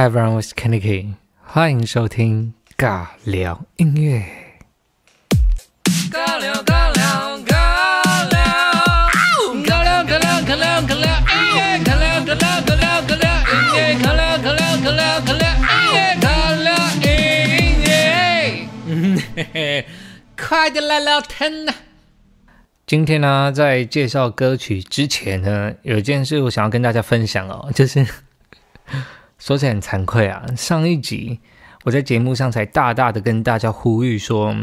Hi everyone, 我 s Kennedy，欢迎收听尬聊音乐。尬聊尬聊尬聊，尬聊尬聊尬聊尬聊，哎，尬聊尬聊尬聊尬聊，哎，尬聊音乐，嗯嘿嘿，快点来聊天呐！今天呢，在介绍歌曲之前呢，有件事我想要跟大家分享哦，就是。说起来很惭愧啊，上一集我在节目上才大大的跟大家呼吁说，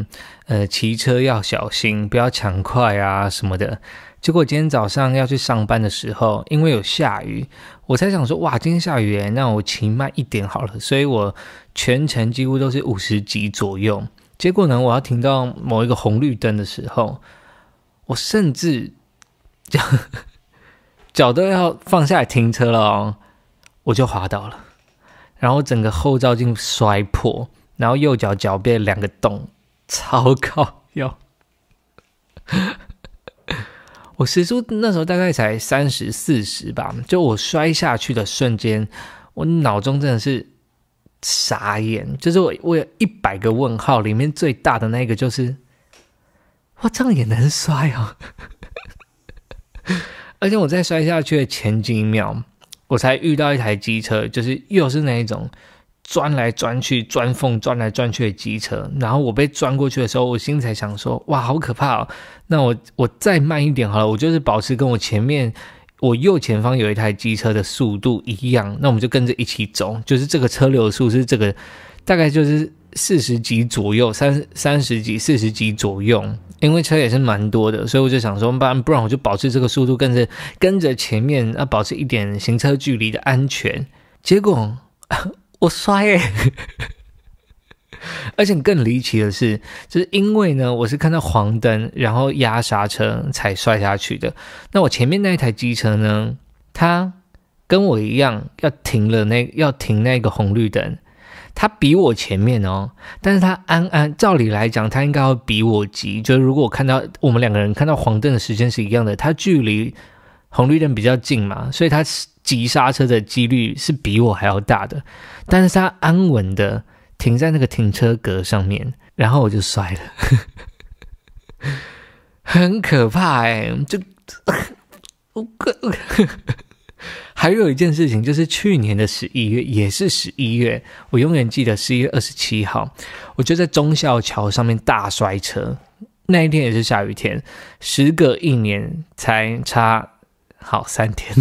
呃，骑车要小心，不要抢快啊什么的。结果今天早上要去上班的时候，因为有下雨，我才想说，哇，今天下雨，那我骑慢一点好了。所以我全程几乎都是五十几左右。结果呢，我要停到某一个红绿灯的时候，我甚至脚 脚都要放下来停车了，哦，我就滑倒了。然后整个后照镜摔破，然后右脚脚背两个洞，超搞笑。我时速那时候大概才三十四十吧，就我摔下去的瞬间，我脑中真的是傻眼，就是我我有一百个问号，里面最大的那个就是，哇，这样也能摔哦？而且我在摔下去的前几秒。我才遇到一台机车，就是又是那一种钻来钻去、钻缝、钻来钻去的机车。然后我被钻过去的时候，我心里才想说：哇，好可怕！哦！那我我再慢一点好了，我就是保持跟我前面我右前方有一台机车的速度一样，那我们就跟着一起走。就是这个车流速是这个，大概就是。四十级左右，三三十级、四十级左右，因为车也是蛮多的，所以我就想说，不然不然我就保持这个速度，跟着跟着前面要保持一点行车距离的安全。结果 我摔，而且更离奇的是，就是因为呢，我是看到黄灯，然后压刹车才摔下去的。那我前面那一台机车呢，它跟我一样要停了，那要停那个红绿灯。他比我前面哦，但是他安安，照理来讲，他应该要比我急。就是如果我看到我们两个人看到黄灯的时间是一样的，他距离红绿灯比较近嘛，所以他急刹车的几率是比我还要大的。但是他安稳的停在那个停车格上面，然后我就摔了，很可怕哎，就我 还有一件事情，就是去年的十一月，也是十一月，我永远记得十一月二十七号，我就在忠孝桥上面大摔车。那一天也是下雨天，时隔一年才差好三天，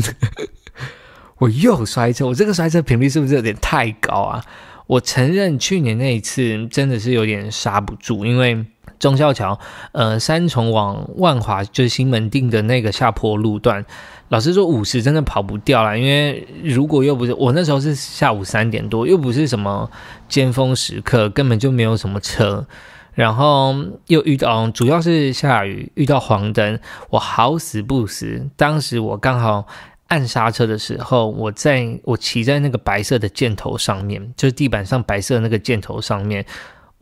我又摔车。我这个摔车频率是不是有点太高啊？我承认去年那一次真的是有点刹不住，因为。忠孝桥，呃，三重往万华就是新门町的那个下坡路段。老实说，五十真的跑不掉了，因为如果又不是我那时候是下午三点多，又不是什么尖峰时刻，根本就没有什么车。然后又遇到，主要是下雨，遇到黄灯，我好死不死。当时我刚好按刹车的时候，我在我骑在那个白色的箭头上面，就是地板上白色那个箭头上面。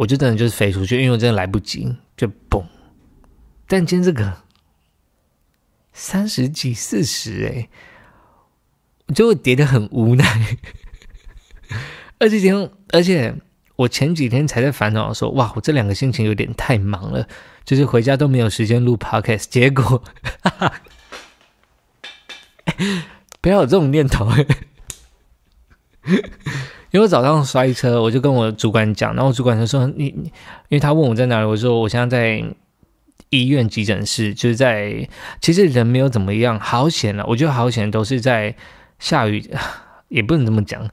我就真的就是飞出去，因为我真的来不及，就嘣。但今天这个三十几、四十哎，就会叠的很无奈。而且天，而且我前几天才在烦恼的时候，哇，我这两个心情有点太忙了，就是回家都没有时间录 podcast。结果 不要有这种念头因为早上摔车，我就跟我主管讲，然后主管就说：“你你，因为他问我在哪里，我说我现在在医院急诊室，就是在其实人没有怎么样，好险了，我觉得好险，都是在下雨，也不能这么讲，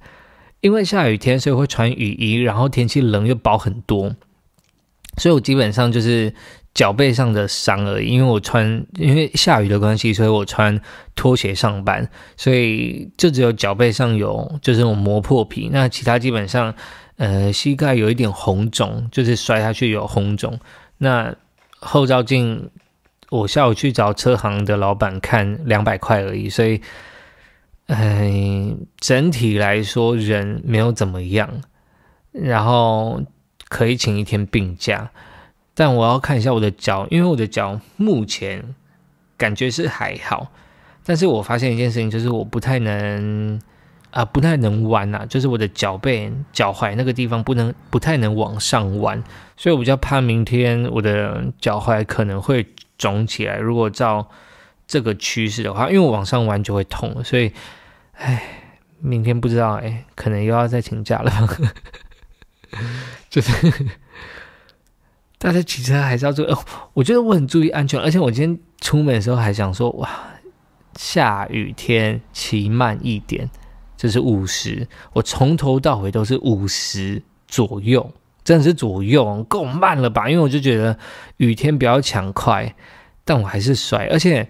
因为下雨天所以会穿雨衣，然后天气冷又薄很多，所以我基本上就是。”脚背上的伤已，因为我穿，因为下雨的关系，所以我穿拖鞋上班，所以就只有脚背上有，就是我磨破皮。那其他基本上，呃，膝盖有一点红肿，就是摔下去有红肿。那后照镜，我下午去找车行的老板看，两百块而已。所以，嗯，整体来说人没有怎么样，然后可以请一天病假。但我要看一下我的脚，因为我的脚目前感觉是还好，但是我发现一件事情，就是我不太能啊，不太能弯呐，就是我的脚背、脚踝那个地方不能不太能往上弯，所以我比较怕明天我的脚踝可能会肿起来。如果照这个趋势的话，因为我往上弯就会痛，所以哎，明天不知道哎，可能又要再请假了，就是。但是骑车还是要做，哦，我觉得我很注意安全，而且我今天出门的时候还想说，哇，下雨天骑慢一点，这是五十，我从头到尾都是五十左右，真的是左右，够慢了吧？因为我就觉得雨天比较抢快，但我还是摔，而且。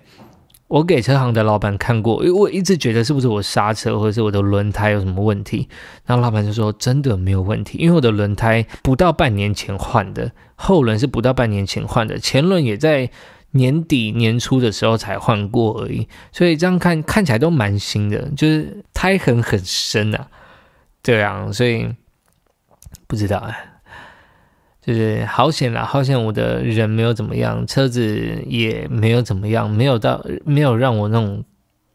我给车行的老板看过，因为我一直觉得是不是我刹车或者是我的轮胎有什么问题，然后老板就说真的没有问题，因为我的轮胎不到半年前换的，后轮是不到半年前换的，前轮也在年底年初的时候才换过而已，所以这样看看起来都蛮新的，就是胎痕很深啊，对啊，所以不知道哎。就是好险啦，好险我的人没有怎么样，车子也没有怎么样，没有到没有让我那种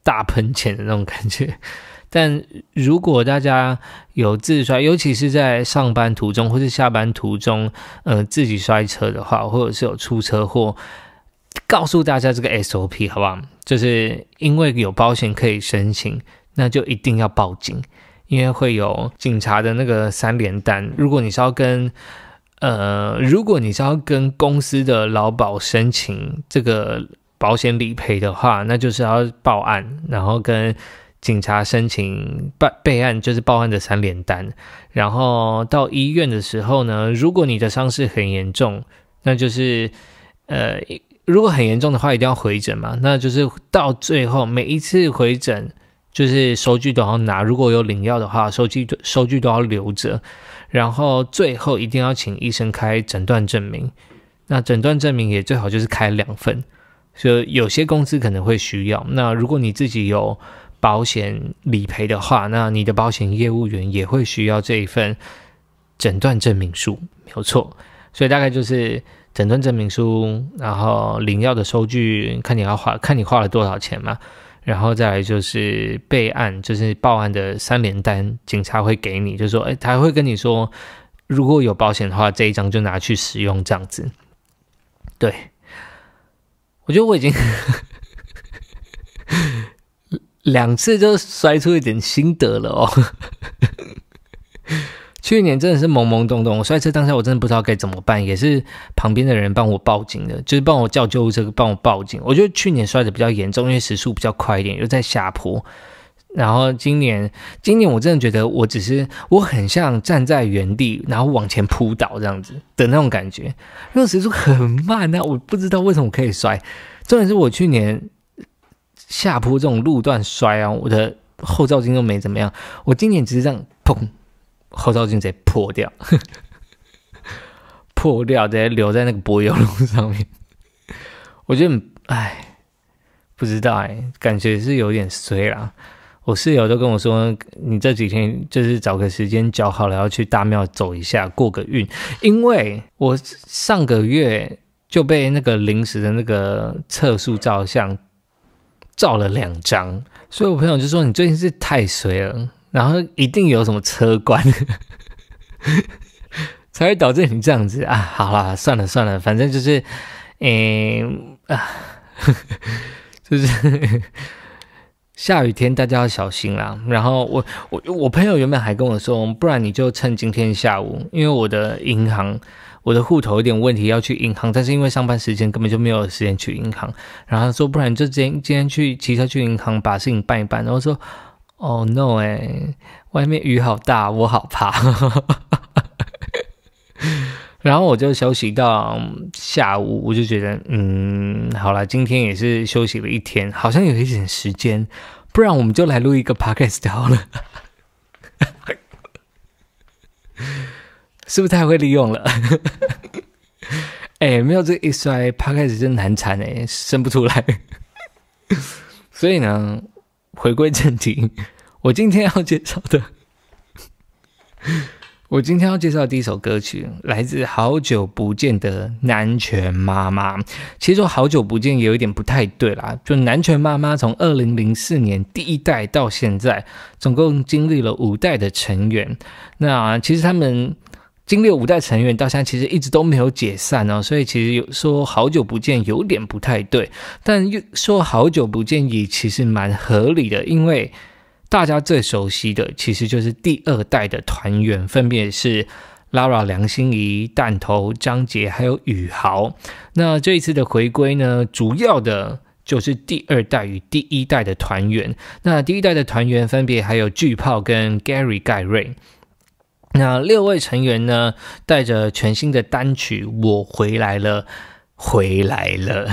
大喷钱的那种感觉。但如果大家有自摔，尤其是在上班途中或是下班途中，呃，自己摔车的话，或者是有出车祸，告诉大家这个 SOP 好不好？就是因为有保险可以申请，那就一定要报警，因为会有警察的那个三连单。如果你是要跟呃，如果你是要跟公司的劳保申请这个保险理赔的话，那就是要报案，然后跟警察申请办备案，就是报案的三联单。然后到医院的时候呢，如果你的伤势很严重，那就是呃，如果很严重的话，一定要回诊嘛。那就是到最后每一次回诊，就是收据都要拿，如果有领药的话，收据收据都要留着。然后最后一定要请医生开诊断证明，那诊断证明也最好就是开两份，所以有些公司可能会需要。那如果你自己有保险理赔的话，那你的保险业务员也会需要这一份诊断证明书，没有错。所以大概就是诊断证明书，然后领药的收据，看你要花看你花了多少钱嘛。然后再来就是备案，就是报案的三联单，警察会给你，就说，哎，他会跟你说，如果有保险的话，这一张就拿去使用这样子。对，我觉得我已经 两次就摔出一点心得了哦。去年真的是懵懵懂懂，我摔车当下我真的不知道该怎么办，也是旁边的人帮我报警的，就是帮我叫救护车，帮我报警。我觉得去年摔的比较严重，因为时速比较快一点，又在下坡。然后今年，今年我真的觉得我只是我很像站在原地，然后往前扑倒这样子的那种感觉，那为时速很慢啊，我不知道为什么可以摔。重点是我去年下坡这种路段摔啊，我的后照镜都没怎么样。我今年只是这样砰。后照镜接破掉，破掉得留在那个柏油路上面。我觉得，哎，不知道哎，感觉是有点衰啦。我室友都跟我说，你这几天就是找个时间脚好了，要去大庙走一下，过个运。因为我上个月就被那个临时的那个测速照相照了两张，所以我朋友就说你最近是太衰了。然后一定有什么车管，才会导致你这样子啊！好啦，算了算了，反正就是，诶啊，就是下雨天大家要小心啦。然后我我我朋友原本还跟我说，不然你就趁今天下午，因为我的银行我的户头有点问题要去银行，但是因为上班时间根本就没有时间去银行。然后说，不然就今天今天去骑车去银行把事情办一办。然后说。Oh no！哎，外面雨好大，我好怕。然后我就休息到下午，我就觉得，嗯，好了，今天也是休息了一天，好像有一点时间，不然我们就来录一个 podcast 好了。是不是太会利用了？哎，没有这一摔，podcast 真难产哎，生不出来。所以呢，回归正题。我今天要介绍的，我今天要介绍的第一首歌曲来自《好久不见》的南拳妈妈。其实说“好久不见”有一点不太对啦，就南拳妈妈从二零零四年第一代到现在，总共经历了五代的成员。那其实他们经历了五代成员到现在，其实一直都没有解散哦，所以其实有说“好久不见”有点不太对，但又说“好久不见”也其实蛮合理的，因为。大家最熟悉的其实就是第二代的团员，分别是 Lara、梁心怡、弹头、张杰，还有宇豪。那这一次的回归呢，主要的就是第二代与第一代的团员。那第一代的团员分别还有巨炮跟 Gary、盖瑞。那六位成员呢，带着全新的单曲《我回来了》，回来了，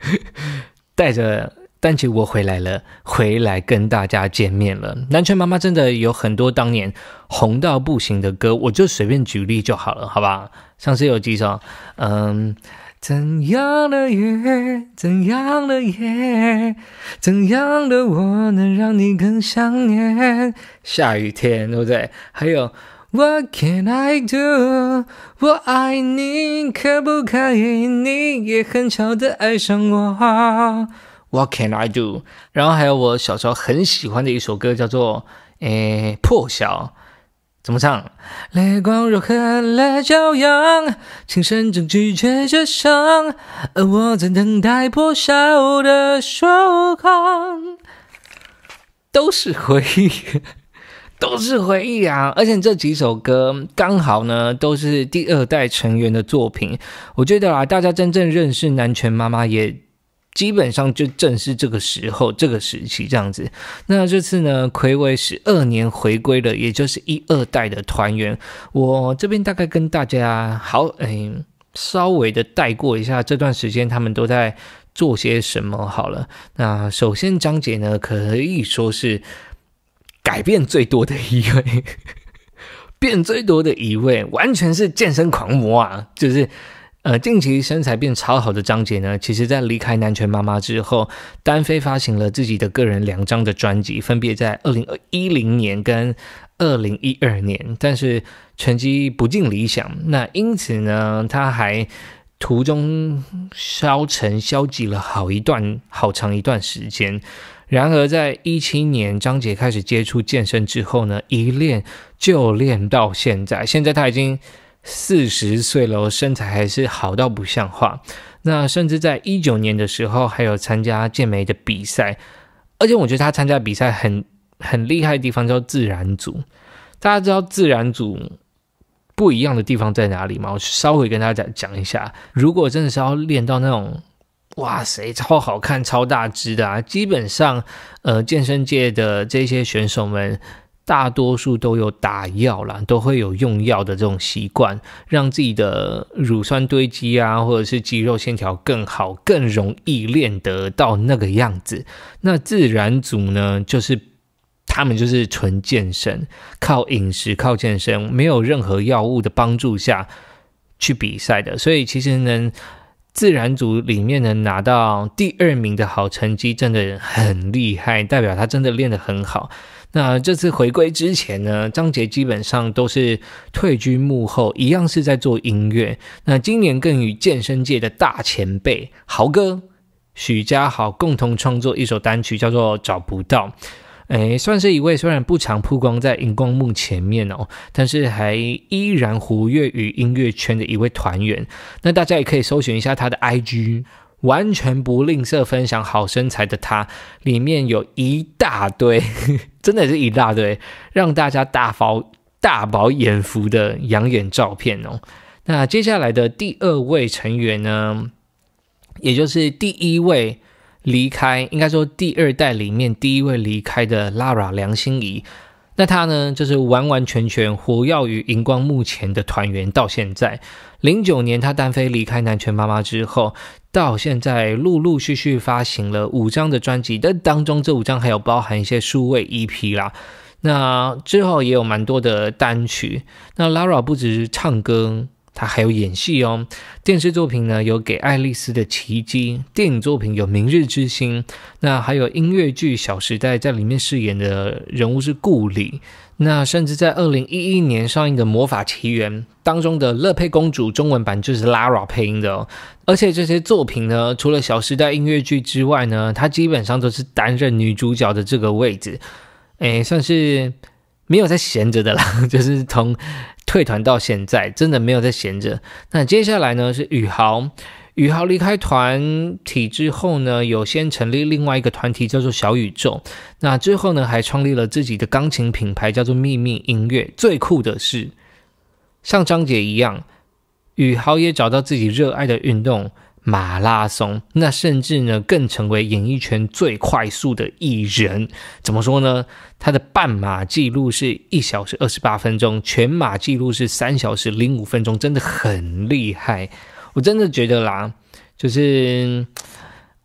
带着。但其实我回来了，回来跟大家见面了。南拳妈妈真的有很多当年红到不行的歌，我就随便举例就好了，好吧？像是有几首，嗯，怎样的雨，怎样的夜，怎样的我能让你更想念？下雨天，对不对？还有 What can I do？我爱你，可不可以？你也很巧的爱上我。What can I do？然后还有我小时候很喜欢的一首歌，叫做《诶破晓》。怎么唱？泪光如何了骄阳，情深正拒绝着伤，而我在等待破晓的曙光。都是回忆，都是回忆啊！而且这几首歌刚好呢，都是第二代成员的作品。我觉得啊，大家真正认识南拳妈妈也。基本上就正是这个时候、这个时期这样子。那这次呢，葵违十二年回归了，也就是一二代的团员。我这边大概跟大家好，嗯，稍微的带过一下这段时间他们都在做些什么好了。那首先，张姐呢可以说是改变最多的一位，变最多的一位，完全是健身狂魔啊，就是。呃，近期身材变超好的张姐呢，其实在离开南拳妈妈之后，单飞发行了自己的个人两张的专辑，分别在二零一零年跟二零一二年，但是成绩不尽理想。那因此呢，她还途中消沉消极了好一段好长一段时间。然而，在一七年张姐开始接触健身之后呢，一练就练到现在，现在她已经。四十岁了，身材还是好到不像话。那甚至在一九年的时候，还有参加健美的比赛。而且我觉得他参加比赛很很厉害的地方叫自然组。大家知道自然组不一样的地方在哪里吗？我稍微跟大家讲一下。如果真的是要练到那种哇塞超好看、超大只的啊，基本上呃健身界的这些选手们。大多数都有打药啦，都会有用药的这种习惯，让自己的乳酸堆积啊，或者是肌肉线条更好，更容易练得到那个样子。那自然组呢，就是他们就是纯健身，靠饮食，靠健身，没有任何药物的帮助下去比赛的。所以其实能。自然组里面能拿到第二名的好成绩，真的很厉害，代表他真的练得很好。那这次回归之前呢，张杰基本上都是退居幕后，一样是在做音乐。那今年更与健身界的大前辈豪哥许家豪共同创作一首单曲，叫做《找不到》。哎，算是一位虽然不常曝光在荧光幕前面哦，但是还依然活跃于音乐圈的一位团员。那大家也可以搜寻一下他的 IG，完全不吝啬分享好身材的他，里面有一大堆，真的是一大堆，让大家大饱大饱眼福的养眼照片哦。那接下来的第二位成员呢，也就是第一位。离开应该说第二代里面第一位离开的 Lara 梁心怡。那她呢就是完完全全活耀于荧光幕前的团员到现在，零九年她单飞离开南拳妈妈之后，到现在陆陆续续发行了五张的专辑，但当中这五张还有包含一些数位 EP 啦，那之后也有蛮多的单曲。那 Lara 不只是唱歌。他还有演戏哦，电视作品呢有《给爱丽丝的奇迹》，电影作品有《明日之星》，那还有音乐剧《小时代》在里面饰演的人物是顾里，那甚至在二零一一年上映的《魔法奇缘》当中的乐佩公主，中文版就是 Lara 配音的哦。而且这些作品呢，除了《小时代》音乐剧之外呢，她基本上都是担任女主角的这个位置，诶，算是。没有在闲着的啦，就是从退团到现在，真的没有在闲着。那接下来呢是宇豪，宇豪离开团体之后呢，有先成立另外一个团体叫做小宇宙，那之后呢还创立了自己的钢琴品牌叫做秘密音乐。最酷的是，像张杰一样，宇豪也找到自己热爱的运动。马拉松，那甚至呢更成为演艺圈最快速的艺人。怎么说呢？他的半马记录是一小时二十八分钟，全马记录是三小时零五分钟，真的很厉害。我真的觉得啦，就是，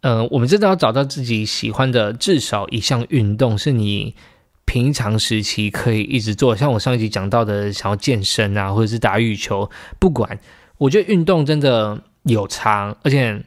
呃，我们真的要找到自己喜欢的至少一项运动，是你平常时期可以一直做。像我上一集讲到的，想要健身啊，或者是打羽球，不管，我觉得运动真的。有差，而且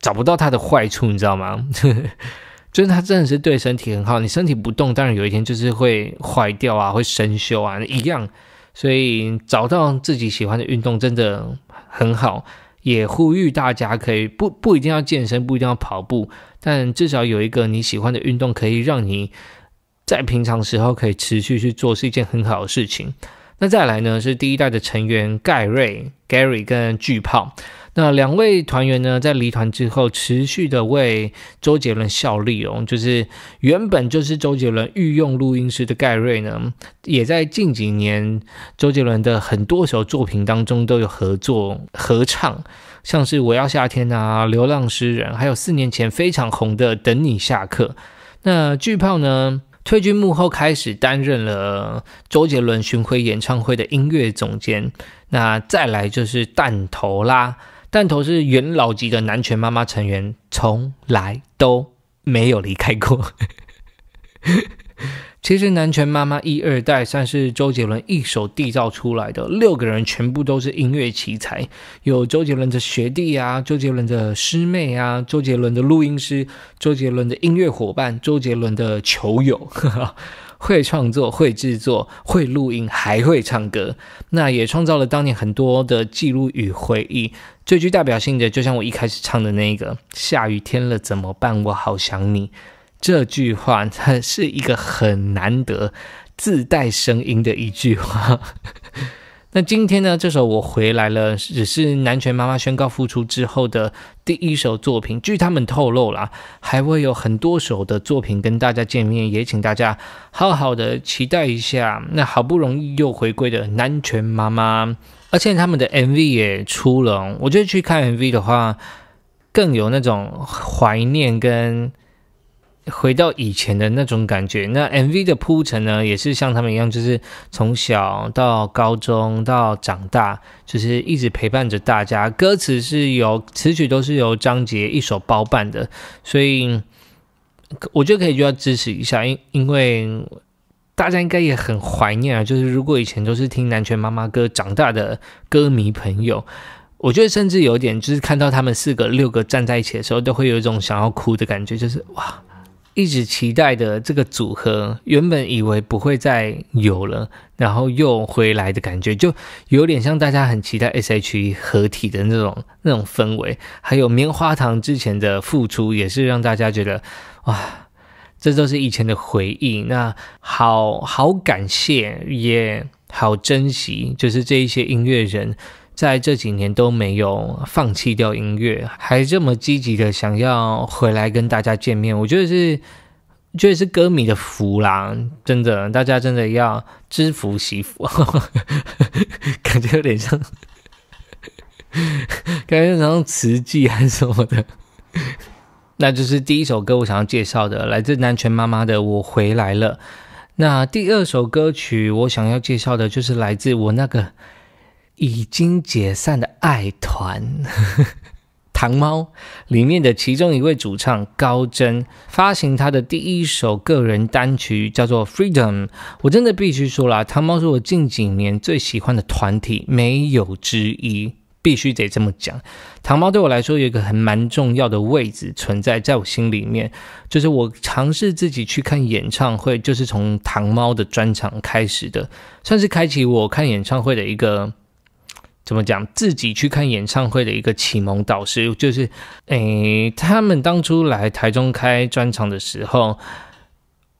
找不到它的坏处，你知道吗？就是它真的是对身体很好。你身体不动，当然有一天就是会坏掉啊，会生锈啊一样。所以找到自己喜欢的运动真的很好，也呼吁大家可以不不一定要健身，不一定要跑步，但至少有一个你喜欢的运动，可以让你在平常时候可以持续去做，是一件很好的事情。那再来呢，是第一代的成员盖瑞 Gary 跟巨胖。那两位团员呢，在离团之后持续的为周杰伦效力哦。就是原本就是周杰伦御用录音师的盖瑞呢，也在近几年周杰伦的很多首作品当中都有合作合唱，像是《我要夏天》啊，《流浪诗人》，还有四年前非常红的《等你下课》。那巨炮呢，退居幕后开始担任了周杰伦巡回演唱会的音乐总监。那再来就是弹头啦。弹头是元老级的男权妈妈成员，从来都没有离开过。其实，男权妈妈一二代算是周杰伦一手缔造出来的，六个人全部都是音乐奇才，有周杰伦的学弟啊，周杰伦的师妹啊，周杰伦的录音师，周杰伦的音乐伙伴，周杰伦的球友。会创作、会制作、会录音，还会唱歌，那也创造了当年很多的记录与回忆。最具代表性的，就像我一开始唱的那个“下雨天了怎么办？我好想你”这句话，它是一个很难得自带声音的一句话。那今天呢？这首我回来了，也是南拳妈妈宣告复出之后的第一首作品。据他们透露啦，还会有很多首的作品跟大家见面，也请大家好好的期待一下。那好不容易又回归的南拳妈妈，而且他们的 MV 也出了。我觉得去看 MV 的话，更有那种怀念跟。回到以前的那种感觉，那 MV 的铺陈呢，也是像他们一样，就是从小到高中到长大，就是一直陪伴着大家。歌词是由词曲都是由张杰一手包办的，所以我觉得可以就要支持一下，因因为大家应该也很怀念啊。就是如果以前都是听《南拳妈妈》歌长大的歌迷朋友，我觉得甚至有点就是看到他们四个六个站在一起的时候，都会有一种想要哭的感觉，就是哇。一直期待的这个组合，原本以为不会再有了，然后又回来的感觉，就有点像大家很期待 S.H.E 合体的那种那种氛围。还有棉花糖之前的付出，也是让大家觉得哇，这都是以前的回忆。那好好感谢，也好珍惜，就是这一些音乐人。在这几年都没有放弃掉音乐，还这么积极的想要回来跟大家见面，我觉得是，觉得是歌迷的福啦，真的，大家真的要知福惜福，感觉有点像，感觉像慈迹还是什么的。那就是第一首歌我想要介绍的，来自南拳妈妈的《我回来了》。那第二首歌曲我想要介绍的就是来自我那个。已经解散的爱团糖 猫里面的其中一位主唱高真发行他的第一首个人单曲，叫做《Freedom》。我真的必须说了，糖猫是我近几年最喜欢的团体，没有之一，必须得这么讲。糖猫对我来说有一个很蛮重要的位置存在在我心里面，就是我尝试自己去看演唱会，就是从糖猫的专场开始的，算是开启我看演唱会的一个。怎么讲？自己去看演唱会的一个启蒙导师就是，诶，他们当初来台中开专场的时候，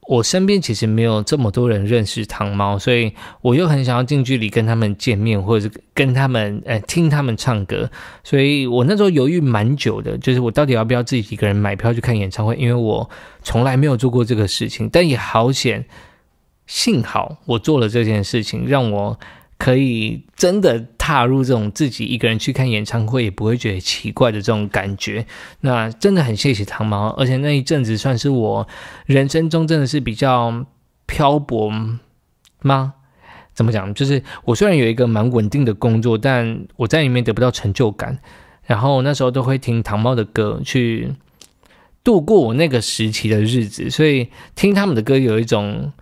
我身边其实没有这么多人认识糖猫，所以我又很想要近距离跟他们见面，或者是跟他们，呃，听他们唱歌。所以我那时候犹豫蛮久的，就是我到底要不要自己一个人买票去看演唱会？因为我从来没有做过这个事情，但也好险，幸好我做了这件事情，让我。可以真的踏入这种自己一个人去看演唱会也不会觉得奇怪的这种感觉，那真的很谢谢糖猫。而且那一阵子算是我人生中真的是比较漂泊吗？怎么讲？就是我虽然有一个蛮稳定的工作，但我在里面得不到成就感。然后那时候都会听糖猫的歌去度过我那个时期的日子，所以听他们的歌有一种。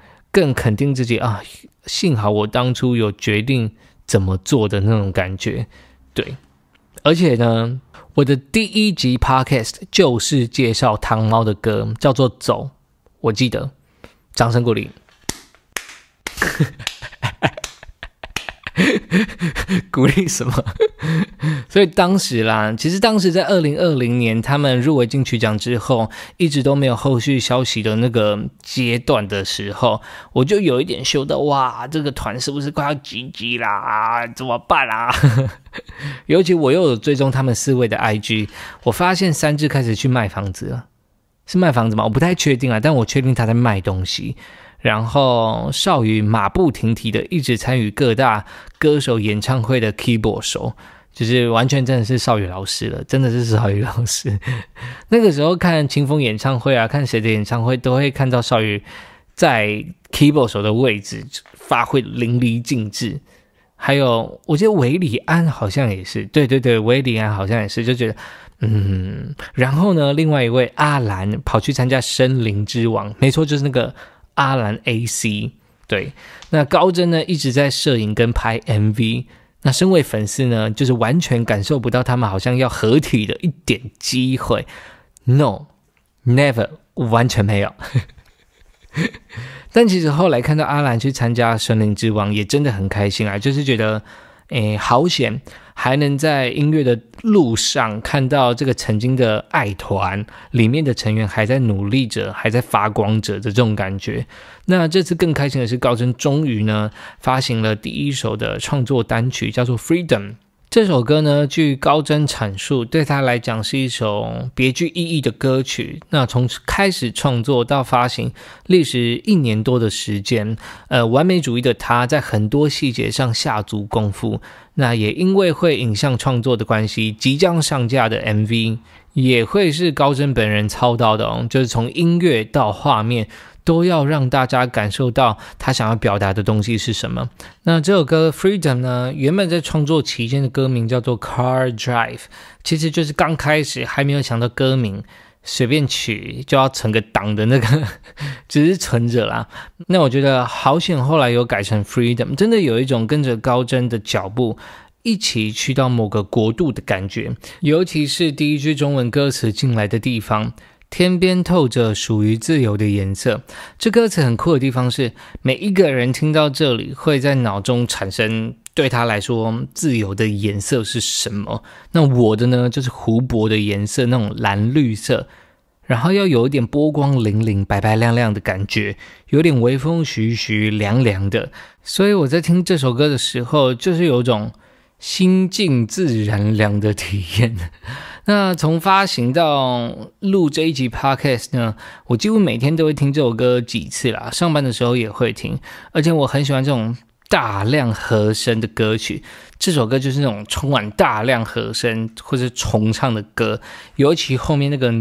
更肯定自己啊！幸好我当初有决定怎么做的那种感觉，对。而且呢，我的第一集 Podcast 就是介绍汤猫的歌，叫做《走》，我记得。掌声鼓励。鼓励什么？所以当时啦，其实当时在二零二零年他们入围金曲奖之后，一直都没有后续消息的那个阶段的时候，我就有一点羞的哇，这个团是不是快要挤挤啦？怎么办啦？尤其我又有追踪他们四位的 IG，我发现三只开始去卖房子了，是卖房子吗？我不太确定啊，但我确定他在卖东西。然后少羽马不停蹄的一直参与各大歌手演唱会的 keyboard 手，就是完全真的是少羽老师了，真的是少羽老师。那个时候看清风演唱会啊，看谁的演唱会都会看到少羽在 keyboard 手的位置发挥淋漓尽致。还有，我觉得韦礼安好像也是，对对对，韦礼安好像也是，就觉得嗯。然后呢，另外一位阿兰跑去参加《森林之王》，没错，就是那个。阿兰 A C 对，那高真呢一直在摄影跟拍 M V，那身为粉丝呢，就是完全感受不到他们好像要合体的一点机会，No，Never，完全没有。但其实后来看到阿兰去参加《森林之王》，也真的很开心啊，就是觉得。诶，好险，还能在音乐的路上看到这个曾经的爱团里面的成员还在努力着，还在发光着的这种感觉。那这次更开心的是，高贞终于呢发行了第一首的创作单曲，叫做《Freedom》。这首歌呢，据高真阐述，对他来讲是一首别具意义的歌曲。那从开始创作到发行，历时一年多的时间。呃，完美主义的他在很多细节上下足功夫。那也因为会影像创作的关系，即将上架的 MV 也会是高真本人操刀的，哦，就是从音乐到画面。都要让大家感受到他想要表达的东西是什么。那这首歌《Freedom》呢？原本在创作期间的歌名叫做《Car Drive》，其实就是刚开始还没有想到歌名，随便取就要成个档的那个是存着啦。那我觉得好险后来有改成《Freedom》，真的有一种跟着高真的脚步一起去到某个国度的感觉，尤其是第一句中文歌词进来的地方。天边透着属于自由的颜色，这歌词很酷的地方是，每一个人听到这里，会在脑中产生对他来说自由的颜色是什么。那我的呢，就是湖泊的颜色，那种蓝绿色，然后要有一点波光粼粼、白白亮亮的感觉，有点微风徐徐、凉凉的。所以我在听这首歌的时候，就是有种心静自然凉的体验。那从发行到录这一集 podcast 呢，我几乎每天都会听这首歌几次啦。上班的时候也会听，而且我很喜欢这种大量和声的歌曲。这首歌就是那种充满大量和声或者重唱的歌，尤其后面那个，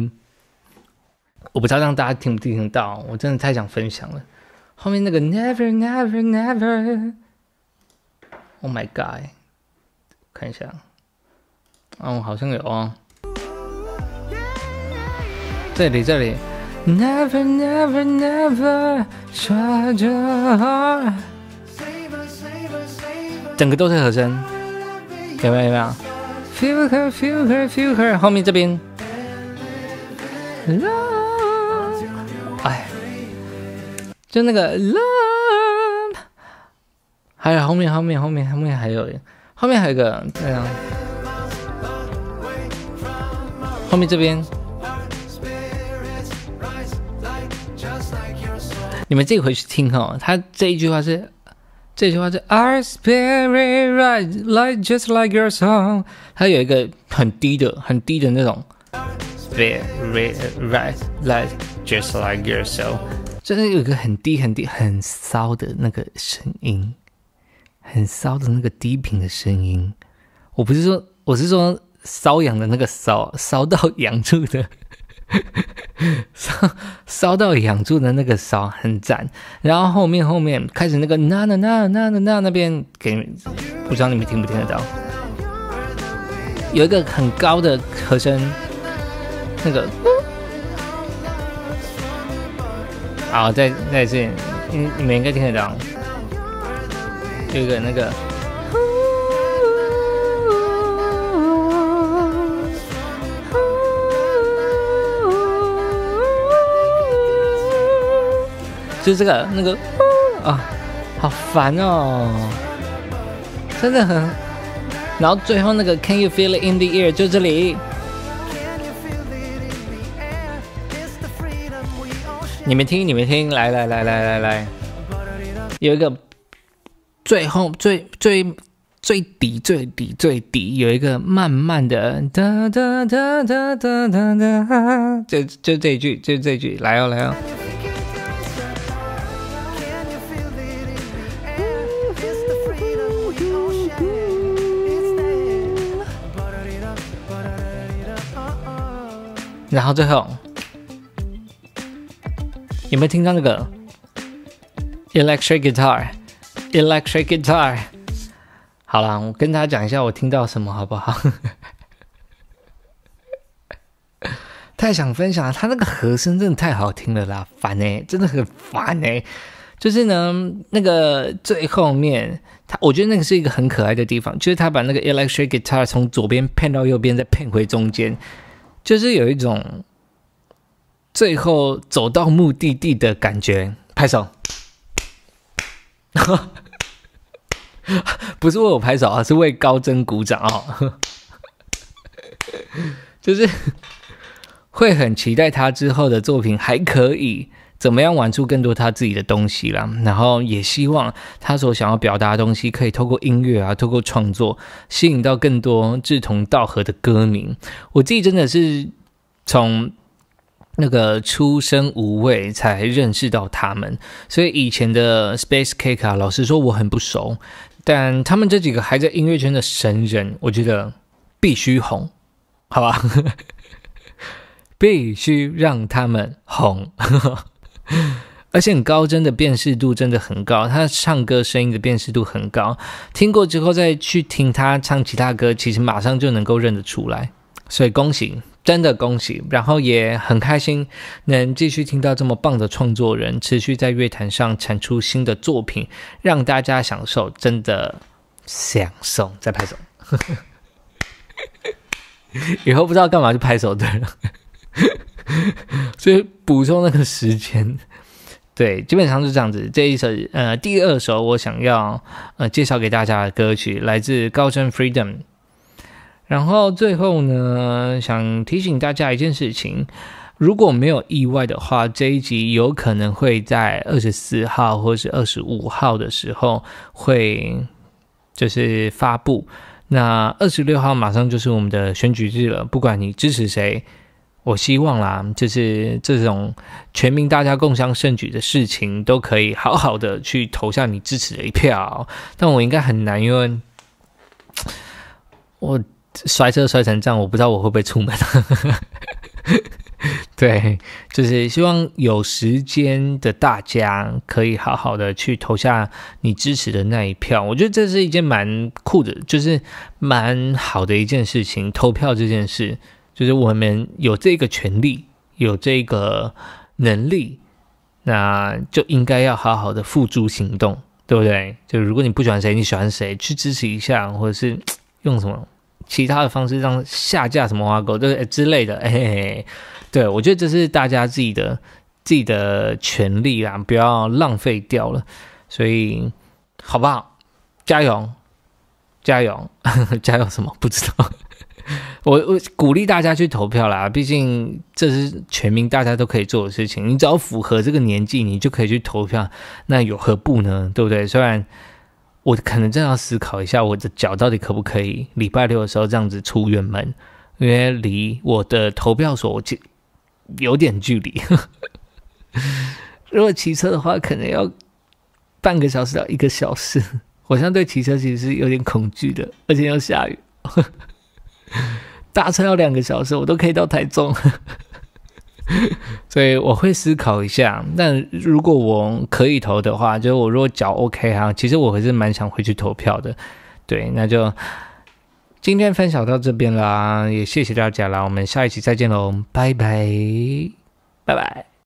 我不知道让大家听不听得到，我真的太想分享了。后面那个 never never never，oh my god，看一下，哦，好像有哦。这里，这里，n Never Never e e v r 整个都是和声，有没有？有没有？Feel her, feel her, feel her。后面这边，哎，就那个 love，还有后面，后面，后面，后面还有，后面还有个这样，后面这边。你们这回去听哈，他这一句话是，这句话是，Our spirit rise like just like your song。他有一个很低的、很低的那种，spirit rise like just like your song。真的有一个很低、很低、很骚的那个声音，很骚的那个低频的声音。我不是说，我是说骚痒的那个骚，骚到痒住的。烧烧到养猪的那个烧很赞，然后后面后面开始那个那那那那那那边给，不知道你们听不听得到？有一个很高的和声，那个好再再见，你你们应该听得到，有一个那个。就这个那个啊，好烦哦，真的很。然后最后那个 Can you feel it in the air？就这里，你们听，你们听，来来来来来来，有一个最后最最最底最底最底，有一个慢慢的哒哒哒哒哒哒，就就这一句，就这一句，来哦来哦。然后最后，有没有听到那个 electric guitar？electric guitar？好了，我跟大家讲一下我听到什么，好不好？太想分享了，他那个和声真的太好听了啦，烦哎，真的很烦哎。就是呢，那个最后面，他我觉得那个是一个很可爱的地方，就是他把那个 electric guitar 从左边骗到右边，再骗回中间。就是有一种最后走到目的地的感觉，拍手！不是为我拍手啊，是为高真鼓掌啊！就是会很期待他之后的作品还可以。怎么样玩出更多他自己的东西啦。然后也希望他所想要表达的东西，可以透过音乐啊，透过创作，吸引到更多志同道合的歌迷。我自己真的是从那个出生无畏才认识到他们，所以以前的 Space Cake 啊，老实说我很不熟，但他们这几个还在音乐圈的神人，我觉得必须红，好吧？必须让他们红。而且很高，真的辨识度真的很高。他唱歌声音的辨识度很高，听过之后再去听他唱其他歌，其实马上就能够认得出来。所以恭喜，真的恭喜！然后也很开心能继续听到这么棒的创作人，持续在乐坛上产出新的作品，让大家享受，真的享受。再拍手，以后不知道干嘛就拍手对了。所以补充那个时间，对，基本上是这样子。这一首呃，第二首我想要呃介绍给大家的歌曲来自高深 Freedom。然后最后呢，想提醒大家一件事情：如果没有意外的话，这一集有可能会在二十四号或是二十五号的时候会就是发布。那二十六号马上就是我们的选举日了，不管你支持谁。我希望啦，就是这种全民大家共享盛举的事情，都可以好好的去投下你支持的一票。但我应该很难，因为我摔车摔成这样，我不知道我会不会出门。对，就是希望有时间的大家可以好好的去投下你支持的那一票。我觉得这是一件蛮酷的，就是蛮好的一件事情，投票这件事。就是我们有这个权利，有这个能力，那就应该要好好的付诸行动，对不对？就是如果你不喜欢谁，你喜欢谁，去支持一下，或者是用什么其他的方式让下架什么花狗，就是之类的。哎，对我觉得这是大家自己的自己的权利啦，不要浪费掉了。所以，好不好？加油，加油，加油什么？不知道。我我鼓励大家去投票啦，毕竟这是全民大家都可以做的事情。你只要符合这个年纪，你就可以去投票，那有何不呢？对不对？虽然我可能正要思考一下，我的脚到底可不可以礼拜六的时候这样子出远门，因为离我的投票所我有点距离。如果骑车的话，可能要半个小时到一个小时。我相对骑车其实是有点恐惧的，而且要下雨。大 车要两个小时，我都可以到台中，所以我会思考一下。但如果我可以投的话，就是我如果脚 OK 哈，其实我还是蛮想回去投票的。对，那就今天分享到这边啦，也谢谢大家啦，我们下一期再见喽，拜拜，拜拜。